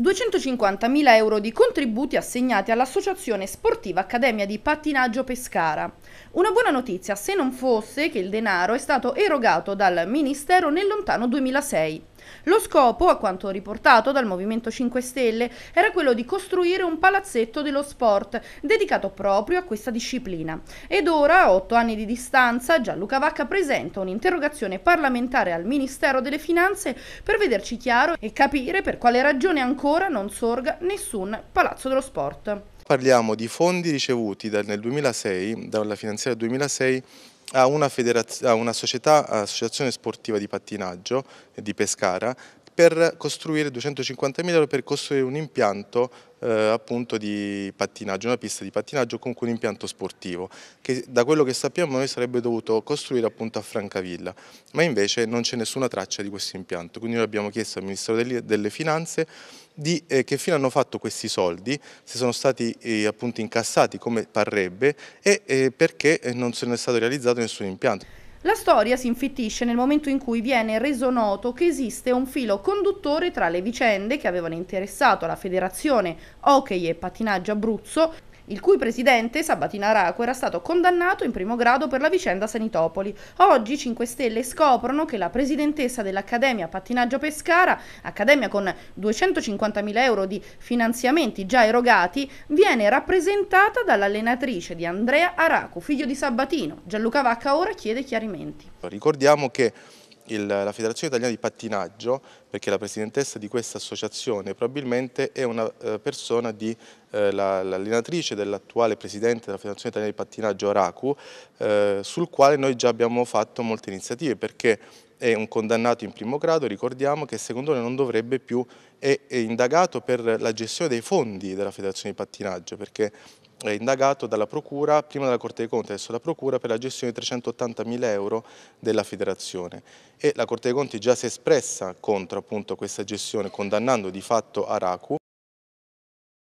250.000 euro di contributi assegnati all'Associazione Sportiva Accademia di Pattinaggio Pescara. Una buona notizia se non fosse che il denaro è stato erogato dal Ministero nel lontano 2006. Lo scopo, a quanto riportato dal Movimento 5 Stelle, era quello di costruire un palazzetto dello sport dedicato proprio a questa disciplina. Ed ora, a otto anni di distanza, Gianluca Vacca presenta un'interrogazione parlamentare al Ministero delle Finanze per vederci chiaro e capire per quale ragione ancora non sorga nessun palazzo dello sport. Parliamo di fondi ricevuti dal, nel 2006, dalla finanziaria 2006 a una, a una società, associazione sportiva di pattinaggio di Pescara per costruire 250.000 euro per costruire un impianto eh, appunto di pattinaggio, una pista di pattinaggio o comunque un impianto sportivo che da quello che sappiamo noi sarebbe dovuto costruire appunto a Francavilla ma invece non c'è nessuna traccia di questo impianto quindi noi abbiamo chiesto al Ministero delle, Finanze di, eh, che fine hanno fatto questi soldi se sono stati eh, appunto incassati come parrebbe e eh, perché non se ne è stato realizzato nessun impianto. La storia si infittisce nel momento in cui viene reso noto che esiste un filo conduttore tra le vicende che avevano interessato la federazione hockey e pattinaggio Abruzzo il cui presidente, Sabatina Araco, era stato condannato in primo grado per la vicenda Sanitopoli. Oggi 5 Stelle scoprono che la presidentessa dell'Accademia Pattinaggio Pescara, accademia con 250.000 euro di finanziamenti già erogati, viene rappresentata dall'allenatrice di Andrea Araco, figlio di Sabatino. Gianluca Vacca ora chiede chiarimenti. Ricordiamo che il, la Federazione Italiana di Pattinaggio, perché la presidentessa di questa associazione probabilmente è una eh, persona di eh, l'allenatrice la, dell'attuale presidente della Federazione Italiana di Pattinaggio, Raku, eh, sul quale noi già abbiamo fatto molte iniziative, perché è un condannato in primo grado, ricordiamo che secondo noi non dovrebbe più, è, è indagato per la gestione dei fondi della Federazione di Pattinaggio, perché indagato dalla Procura, prima dalla Corte dei Conti, adesso dalla Procura, per la gestione di 380.000 euro della Federazione. E la Corte dei Conti già si è espressa contro appunto, questa gestione, condannando di fatto Araku